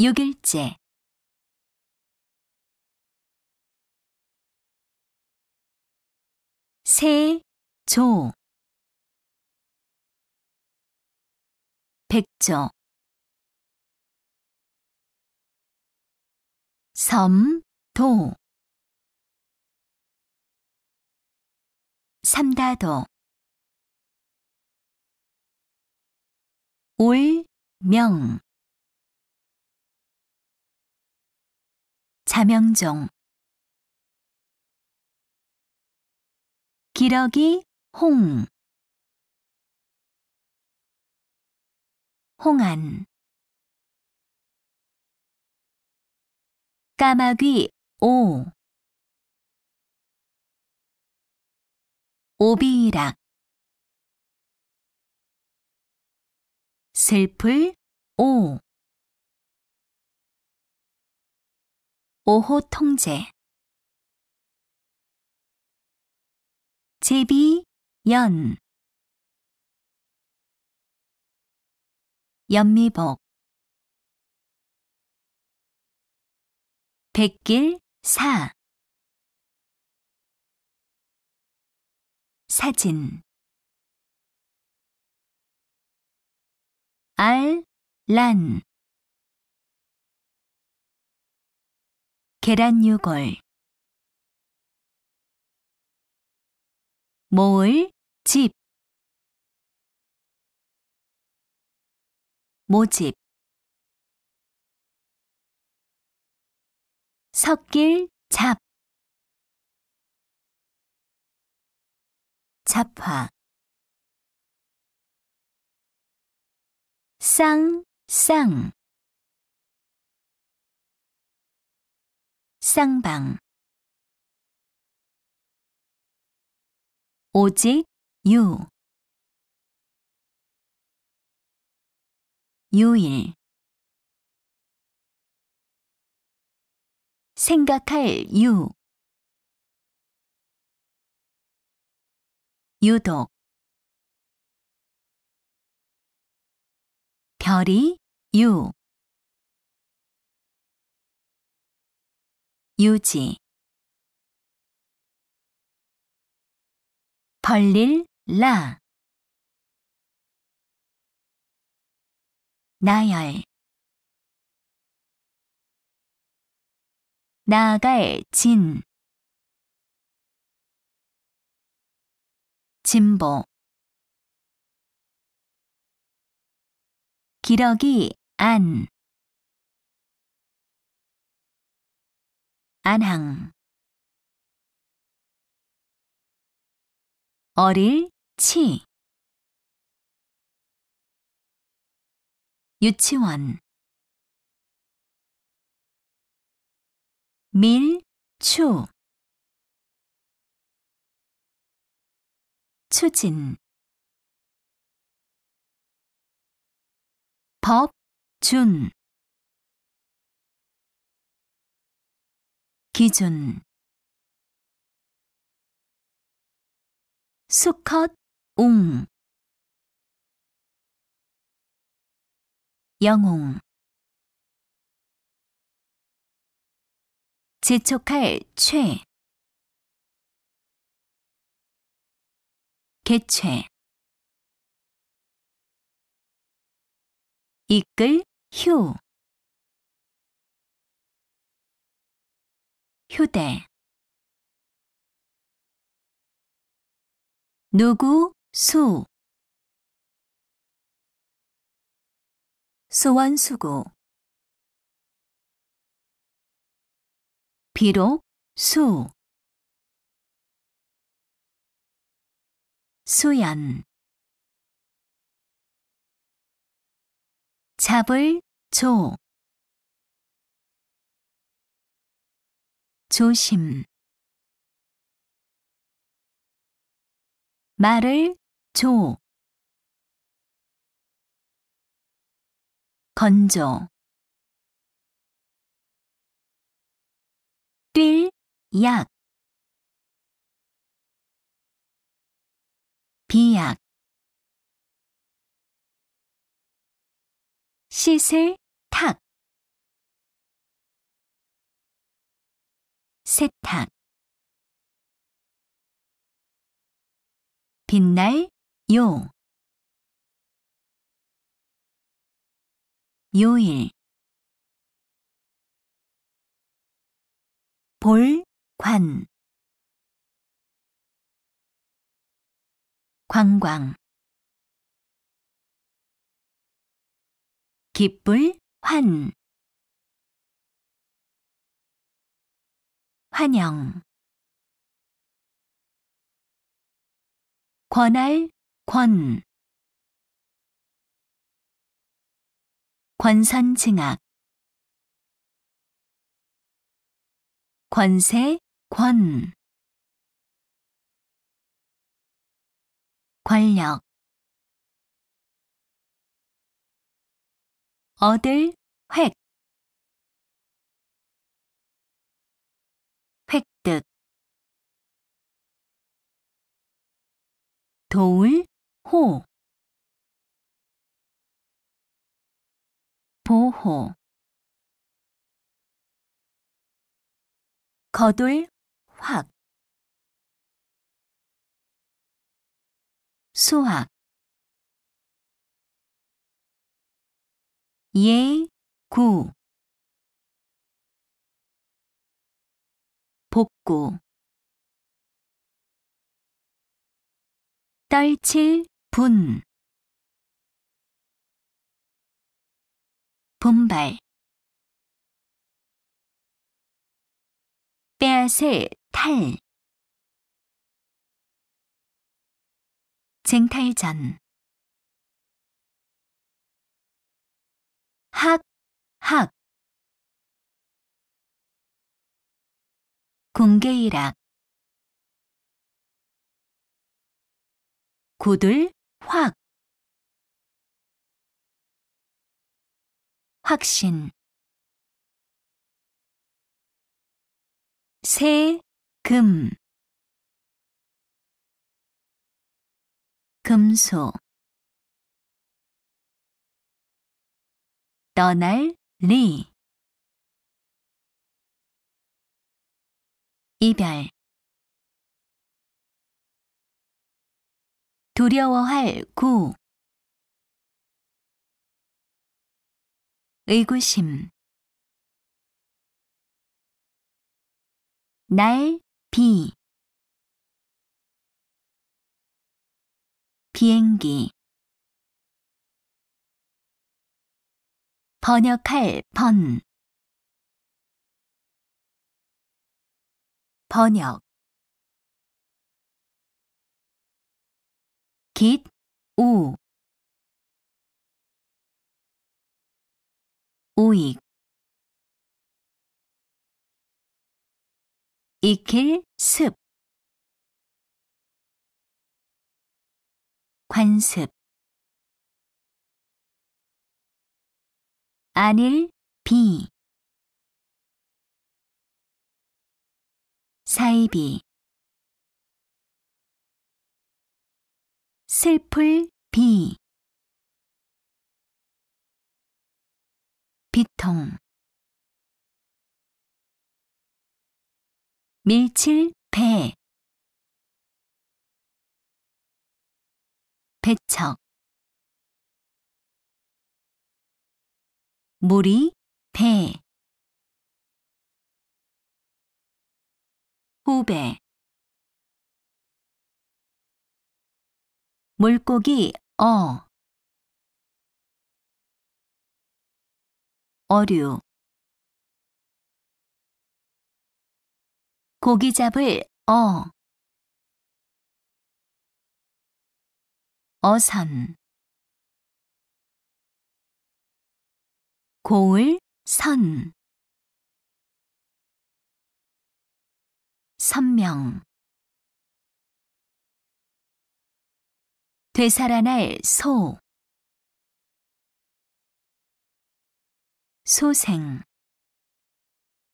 6일째 세 조 백조 섬 도 삼다도 울명 자명종 기러기 홍 홍안 까마귀 오 오비락 슬플 오 5호 통제 제비 연 연미복 백길 사 사진 알란 계란 유골 모을 집 모집 섞일 잡 잡화 쌍 쌍. 쌍방 오직 유 유일 생각할 유 유독 별이 유 유지 벌릴 라 나열 나아갈 진 진보 기러기 안 안항 어릴 치 유치원 밀추 추진 법준 기준 수컷 웅 영웅 재촉할 최 개최 이끌 휴 휴대 누구 수 소원수고 비록 수 수연 잡을 조 조심. 말을 조. 건조. 뛸, 약. 비약. 씻을, 탁. 세탁 빛날 요 요일 볼 관 관광 기쁠 환 환영 권할 권 권선 증악 권세 권 권력 얻을 획 획득 도울 호 보호 거둘 확 수학 예구 복구 떨칠 분 분발 빼앗을 탈 쟁탈전 학, 학 공개이락 고들 확 확신 세금 금소 떠날 리 이별 두려워할 구 의구심 날 비 비행기 번역할 번 번역 Git 깃, 우 오익 익힐, 습 관습 아닐 비 사이비 슬플 비 비통 밀칠 배 배척 물이 배 후배 물고기 어 어류 고기 잡을 어 어선 고을 선 선명 되살아날 소 소생